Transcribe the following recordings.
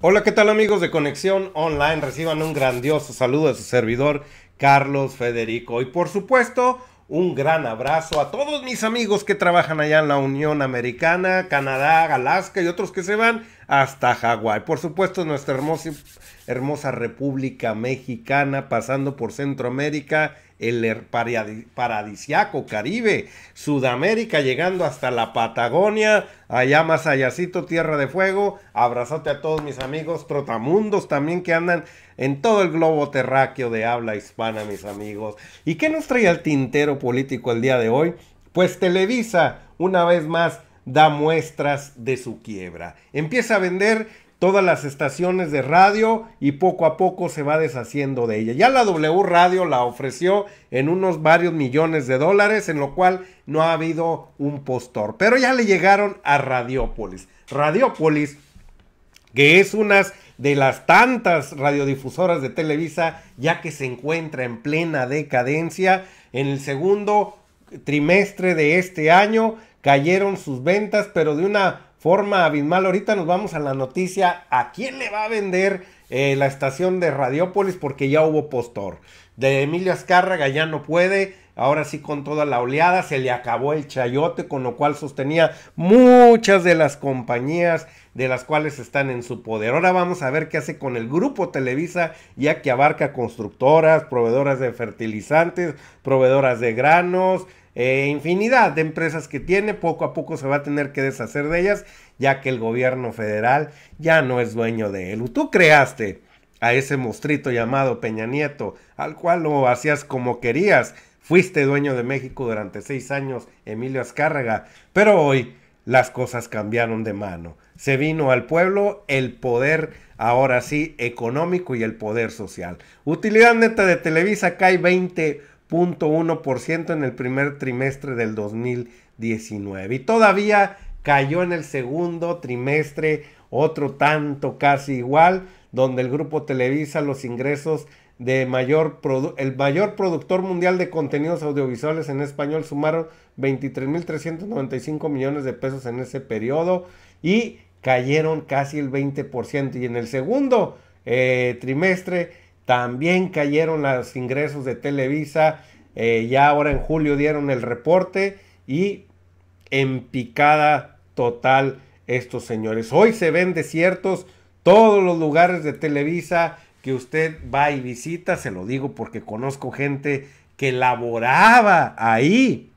Hola, ¿qué tal amigos de Conexión Online? Reciban un grandioso saludo a su servidor Carlos Federico y por supuesto un gran abrazo a todos mis amigos que trabajan allá en la Unión Americana, Canadá, Alaska y otros que se van hasta Hawái. Por supuesto nuestra hermoso hermosa República Mexicana, pasando por Centroamérica, el paradisiaco Caribe, Sudamérica, llegando hasta la Patagonia, allá más allácito, Tierra de Fuego. Abrazote a todos mis amigos trotamundos también que andan en todo el globo terráqueo de habla hispana, mis amigos. ¿Y qué nos trae el tintero político el día de hoy? Pues Televisa, una vez más, da muestras de su quiebra. Empieza a vender todas las estaciones de radio y poco a poco se va deshaciendo de ella. Ya la W Radio la ofreció en unos varios millones de dólares, en lo cual no ha habido un postor. Pero ya le llegaron a Radiopolis. Radiopolis, que es una de las tantas radiodifusoras de Televisa, ya que se encuentra en plena decadencia en el segundo trimestre de este año cayeron sus ventas, pero de una forma abismal. Ahorita nos vamos a la noticia, ¿a quién le va a vender eh, la estación de Radiópolis? Porque ya hubo postor. De Emilio Azcárraga ya no puede, ahora sí con toda la oleada se le acabó el chayote, con lo cual sostenía muchas de las compañías de las cuales están en su poder. Ahora vamos a ver qué hace con el grupo Televisa, ya que abarca constructoras, proveedoras de fertilizantes, proveedoras de granos, e infinidad de empresas que tiene, poco a poco se va a tener que deshacer de ellas, ya que el gobierno federal ya no es dueño de él. Tú creaste a ese mostrito llamado Peña Nieto, al cual lo hacías como querías. Fuiste dueño de México durante seis años, Emilio Azcárraga, pero hoy las cosas cambiaron de mano. Se vino al pueblo el poder, ahora sí, económico y el poder social. Utilidad neta de Televisa cae 20 punto 0.1% en el primer trimestre del 2019. Y todavía cayó en el segundo trimestre otro tanto casi igual, donde el grupo Televisa los ingresos de mayor el mayor productor mundial de contenidos audiovisuales en español sumaron 23.395 millones de pesos en ese periodo y cayeron casi el 20% y en el segundo eh, trimestre también cayeron los ingresos de Televisa. Eh, ya ahora en julio dieron el reporte y en picada total estos señores. Hoy se ven desiertos todos los lugares de Televisa que usted va y visita. Se lo digo porque conozco gente que laboraba ahí.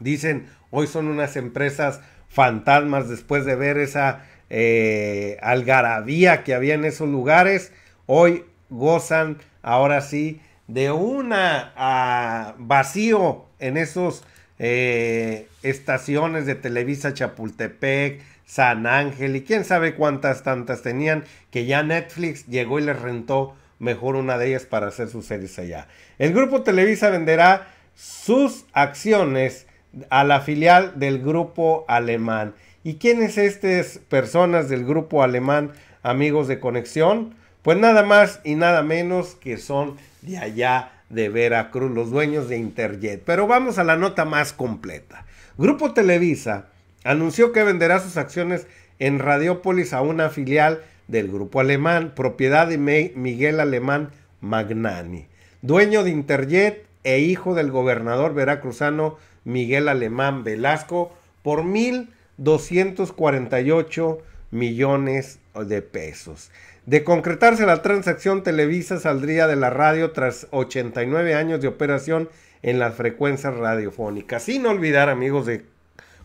Dicen, hoy son unas empresas fantasmas después de ver esa eh, algarabía que había en esos lugares. Hoy gozan ahora sí de un ah, vacío en esos eh, estaciones de Televisa Chapultepec, San Ángel y quién sabe cuántas tantas tenían que ya Netflix llegó y les rentó mejor una de ellas para hacer sus series allá. El grupo Televisa venderá sus acciones a la filial del grupo alemán. ¿Y quiénes estas personas del grupo alemán, amigos de conexión? Pues nada más y nada menos que son de allá de Veracruz, los dueños de Interjet. Pero vamos a la nota más completa. Grupo Televisa anunció que venderá sus acciones en Radiópolis a una filial del grupo alemán, propiedad de Miguel Alemán Magnani, dueño de Interjet e hijo del gobernador veracruzano Miguel Alemán Velasco, por 1.248 millones de pesos. De concretarse la transacción, Televisa saldría de la radio tras 89 años de operación en las frecuencias radiofónicas. Sin olvidar, amigos de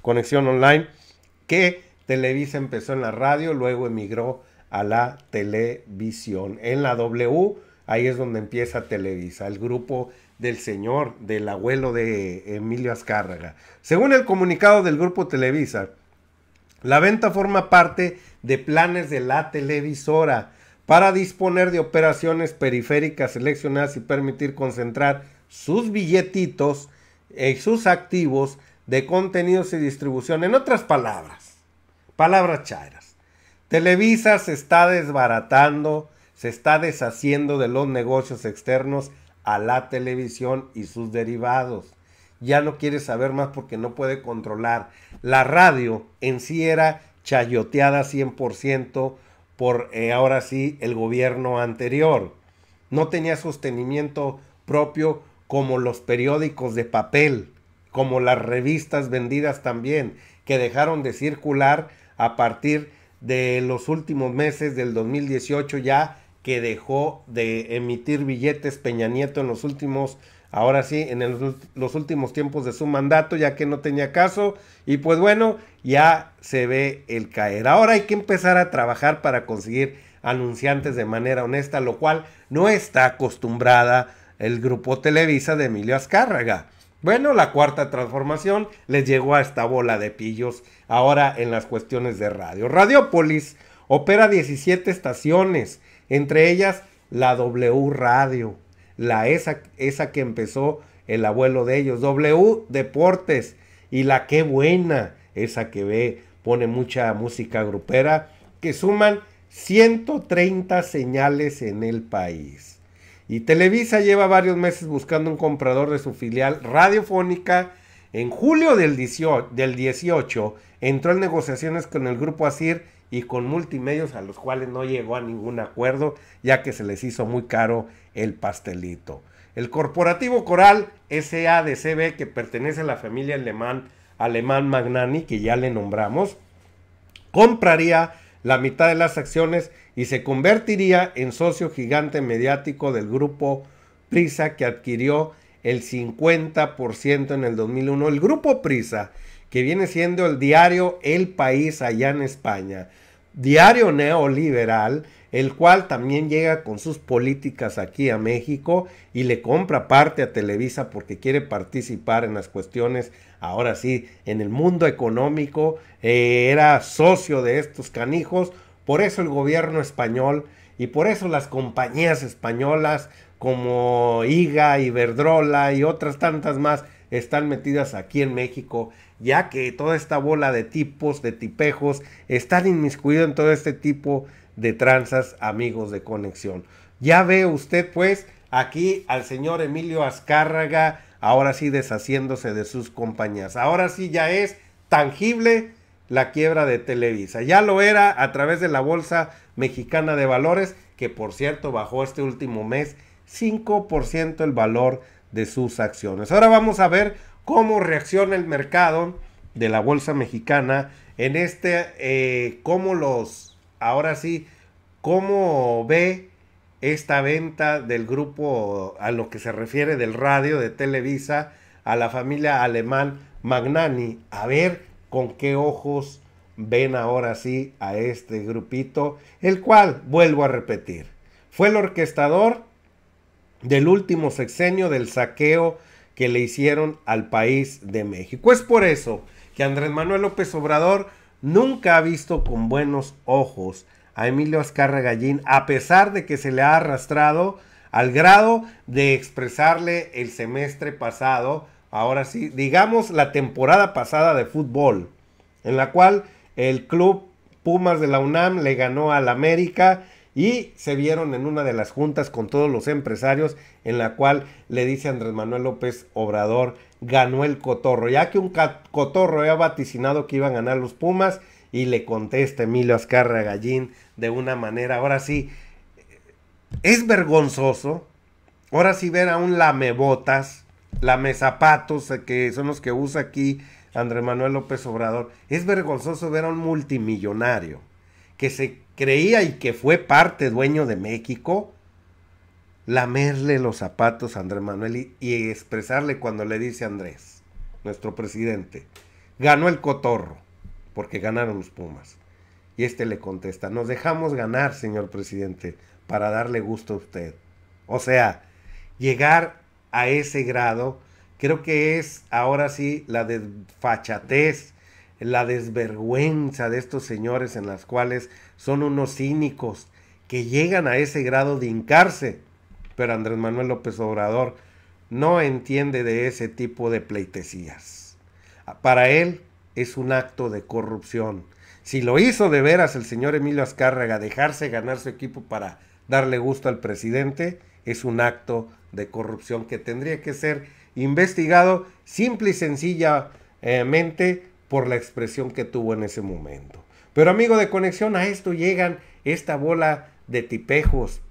Conexión Online, que Televisa empezó en la radio, luego emigró a la televisión. En la W, ahí es donde empieza Televisa, el grupo del señor, del abuelo de Emilio Azcárraga. Según el comunicado del grupo Televisa, la venta forma parte de planes de la televisora para disponer de operaciones periféricas seleccionadas y permitir concentrar sus billetitos y sus activos de contenidos y distribución. En otras palabras, palabras chairas. Televisa se está desbaratando, se está deshaciendo de los negocios externos a la televisión y sus derivados ya no quiere saber más porque no puede controlar. La radio en sí era chayoteada 100% por eh, ahora sí el gobierno anterior. No tenía sostenimiento propio como los periódicos de papel, como las revistas vendidas también, que dejaron de circular a partir de los últimos meses del 2018 ya que dejó de emitir billetes Peña Nieto en los últimos ahora sí, en los últimos tiempos de su mandato, ya que no tenía caso. Y pues bueno, ya se ve el caer. Ahora hay que empezar a trabajar para conseguir anunciantes de manera honesta, lo cual no está acostumbrada el grupo Televisa de Emilio Azcárraga. Bueno, la cuarta transformación les llegó a esta bola de pillos ahora en las cuestiones de radio. Radiopolis opera 17 estaciones, entre ellas la W Radio, la esa, esa que empezó el abuelo de ellos. W Deportes y la que buena, esa que ve, pone mucha música grupera, que suman 130 señales en el país. Y Televisa lleva varios meses buscando un comprador de su filial radiofónica en julio del 18, del entró en negociaciones con el grupo ASIR y con multimedios a los cuales no llegó a ningún acuerdo ya que se les hizo muy caro el pastelito. El corporativo Coral SADCB que pertenece a la familia alemán, alemán Magnani que ya le nombramos compraría la mitad de las acciones y se convertiría en socio gigante mediático del grupo Prisa que adquirió el 50% en el 2001. El grupo Prisa, que viene siendo el diario El País allá en España, diario neoliberal, el cual también llega con sus políticas aquí a México y le compra parte a Televisa porque quiere participar en las cuestiones, ahora sí, en el mundo económico, eh, era socio de estos canijos, por eso el gobierno español y por eso las compañías españolas como IGA, Iberdrola y otras tantas más están metidas aquí en México, ya que toda esta bola de tipos, de tipejos, están inmiscuidos en todo este tipo de tranzas, amigos de conexión. Ya ve usted pues aquí al señor Emilio Azcárraga, ahora sí deshaciéndose de sus compañías. Ahora sí ya es tangible la quiebra de Televisa. Ya lo era a través de la bolsa Mexicana de Valores, que por cierto bajó este último mes 5% el valor de sus acciones. Ahora vamos a ver cómo reacciona el mercado de la Bolsa Mexicana en este, eh, cómo los, ahora sí, cómo ve esta venta del grupo a lo que se refiere del radio de Televisa a la familia alemán Magnani. A ver con qué ojos ven ahora sí a este grupito, el cual, vuelvo a repetir, fue el orquestador del último sexenio del saqueo que le hicieron al país de México. Es por eso que Andrés Manuel López Obrador nunca ha visto con buenos ojos a Emilio Azcarra Gallín, a pesar de que se le ha arrastrado al grado de expresarle el semestre pasado, ahora sí, digamos la temporada pasada de fútbol, en la cual el club Pumas de la UNAM le ganó al América y se vieron en una de las juntas con todos los empresarios en la cual le dice Andrés Manuel López Obrador ganó el cotorro, ya que un cotorro había vaticinado que iban a ganar los Pumas y le contesta Emilio Azcarra Gallín de una manera, ahora sí, es vergonzoso, ahora sí ver a un lamebotas, lamezapatos, eh, que son los que usa aquí Andrés Manuel López Obrador. Es vergonzoso ver a un multimillonario que se creía y que fue parte dueño de México lamerle los zapatos a Andrés Manuel y, y expresarle cuando le dice Andrés, nuestro presidente, ganó el cotorro, porque ganaron los Pumas. Y este le contesta, nos dejamos ganar, señor presidente, para darle gusto a usted. O sea, llegar a ese grado Creo que es ahora sí la desfachatez, la desvergüenza de estos señores en las cuales son unos cínicos que llegan a ese grado de hincarse. Pero Andrés Manuel López Obrador no entiende de ese tipo de pleitesías. Para él es un acto de corrupción. Si lo hizo de veras el señor Emilio Azcárraga, dejarse ganar su equipo para darle gusto al presidente, es un acto de corrupción que tendría que ser investigado simple y sencillamente por la expresión que tuvo en ese momento. Pero amigo de conexión, a esto llegan esta bola de tipejos,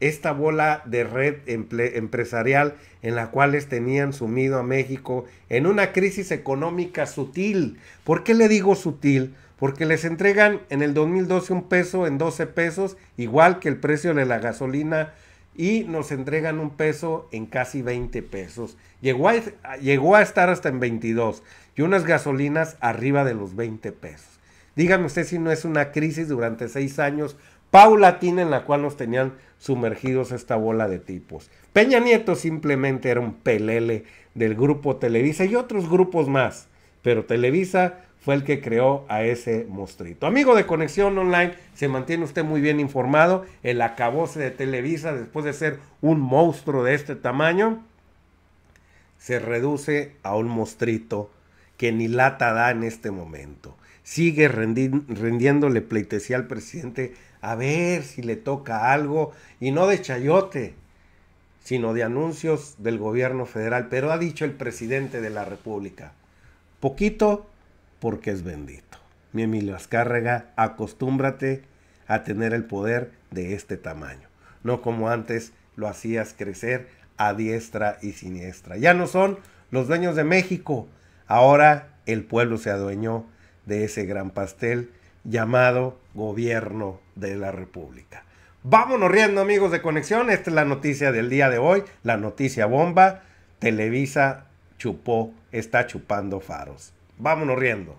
esta bola de red empresarial en la cual tenían sumido a México en una crisis económica sutil. ¿Por qué le digo sutil? Porque les entregan en el 2012 un peso en 12 pesos, igual que el precio de la gasolina y nos entregan un peso en casi 20 pesos. Llegó a, llegó a estar hasta en 22 y unas gasolinas arriba de los 20 pesos. Dígame usted si no es una crisis durante seis años paulatina en la cual nos tenían sumergidos esta bola de tipos. Peña Nieto simplemente era un pelele del grupo Televisa y otros grupos más, pero Televisa fue el que creó a ese monstruito. Amigo de Conexión Online, se mantiene usted muy bien informado. El acabose de Televisa, después de ser un monstruo de este tamaño, se reduce a un monstruito que ni lata da en este momento. Sigue rindiéndole pleitesía al presidente a ver si le toca algo, y no de chayote, sino de anuncios del gobierno federal. Pero ha dicho el presidente de la República, poquito porque es bendito. Mi Emilio Azcárrega, acostúmbrate a tener el poder de este tamaño, no como antes lo hacías crecer a diestra y siniestra. Ya no son los dueños de México, ahora el pueblo se adueñó de ese gran pastel llamado gobierno de la República. Vámonos riendo amigos de Conexión, esta es la noticia del día de hoy, la noticia bomba, Televisa chupó, está chupando faros vámonos riendo.